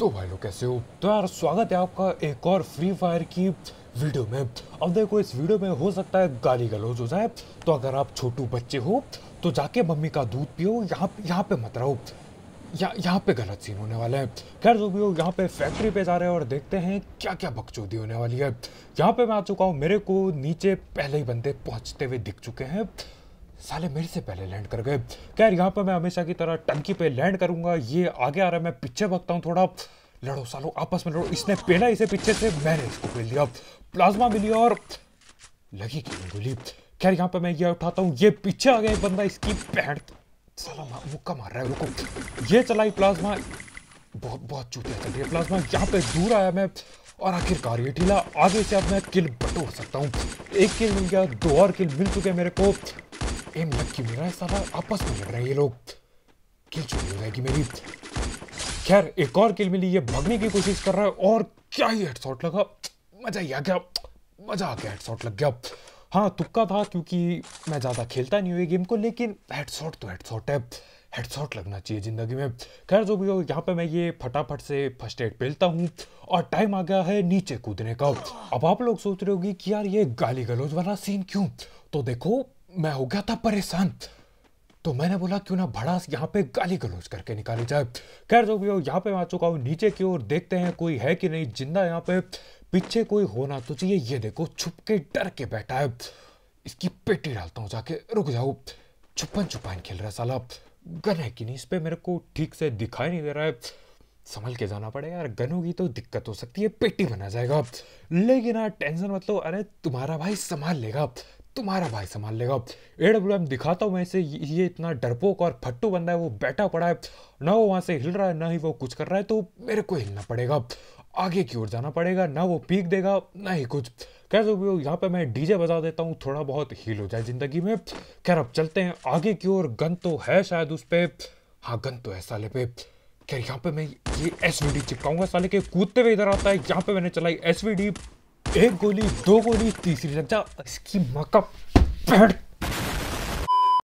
तो भाई लोग कैसे हो तो यार स्वागत है आपका एक और फ्री फायर की वीडियो में अब देखो इस वीडियो में हो सकता है गाली गलौज हो जाए तो अगर आप छोटू बच्चे हो तो जाके मम्मी का दूध पियो यहाँ यहाँ पे मत रहो या, यहाँ पे गलत सीन होने वाला है खैर जो भी हो यहाँ पे फैक्ट्री पे जा रहे हैं और देखते हैं क्या क्या बकचोदी होने वाली है यहाँ पे मैं आ चुका हूँ मेरे को नीचे पहले ही बंदे पहुँचते हुए दिख चुके हैं साले मेरे से पहले लैंड कर गए खैर यहाँ पर मैं हमेशा की तरह टंकी पे लैंड करूंगा ये आगे आ रहा है मैं पीछे भगता हूँ थोड़ा लड़ो सालो आपस में लड़ो इसने पहला इसे पीछे से मैंने इसको पेल दिया प्लाज्मा मिली और लगी कि गोली खैर यहाँ पर मैं ये उठाता हूँ ये पीछे आ गया बंदा इसकी पैंट साला मुक्का मार रहा है रुको ये चलाई प्लाज्मा बहुत बहुत चूतिया चल रही है प्लाज्मा यहाँ पे दूर आया मैं और आखिरकार ये ठीला आगे से अब मैं किल बटोर सकता हूँ एक किल मिल गया दो और किल मिल चुके हैं मेरे को एम मत क्यों नहीं रहा है साला आपस में लड़ रहे हैं ये लोग किल चोरी हो जाएगी मेरी खैर एक और किल मिली ये भागने की कोशिश कर रहा है और क्या ही हेडशॉट लगा मजा ही आ गया मजा आ गया हेडशॉट लग गया हाँ तुक्का था क्योंकि मैं ज़्यादा खेलता नहीं हुई गेम को लेकिन हेडशॉट तो हेडशॉट है हेडशॉट लगना चाहिए ज़िंदगी में खैर जो भी हो यहाँ पे मैं ये फटाफट से फर्स्ट एड पेलता हूँ और टाइम आ गया है नीचे कूदने का अब आप लोग सोच रहे होगी कि यार ये गाली गलौज वाला सीन क्यों तो देखो मैं हो गया था परेशान तो मैंने बोला क्यों ना भड़ास यहाँ पे गाली गलोच करके निकाली जाए खैर जो भी हो यहाँ पे मैं आ चुका हूँ नीचे की ओर देखते हैं कोई है कि नहीं जिंदा यहाँ पे पीछे कोई होना तो चाहिए ये देखो छुप के डर के बैठा है इसकी पेटी डालता हूँ जाके रुक जाओ छुपन छुपान खेल रहा है साला गन है कि नहीं इस पर मेरे को ठीक से दिखाई नहीं दे रहा है संभल के जाना पड़ेगा यार गन होगी तो दिक्कत हो सकती है पेटी बना जाएगा लेकिन यार टेंशन मतलब अरे तुम्हारा भाई संभाल लेगा तुम्हारा भाई संभाल लेगा एडब्ल्यू दिखाता हूँ ऐसे ये इतना डरपोक और फट्टू बंदा है वो बैठा पड़ा है ना वो वहाँ से हिल रहा है ना ही वो कुछ कर रहा है तो मेरे को हिलना पड़ेगा आगे की ओर जाना पड़ेगा ना वो पीक देगा ना ही कुछ कह सकते हो यहाँ पे मैं डीजे बजा देता हूँ थोड़ा बहुत हील हो जाए ज़िंदगी में खैर अब चलते हैं आगे की ओर गन तो है शायद उस पर हाँ गन तो है साले पे खैर यहाँ पे मैं ये एस चिपकाऊंगा साले के कूदते हुए इधर आता है यहाँ पे मैंने चलाई एस एक गोली दो गोली तीसरी लग जा इसकी मकअप पेड़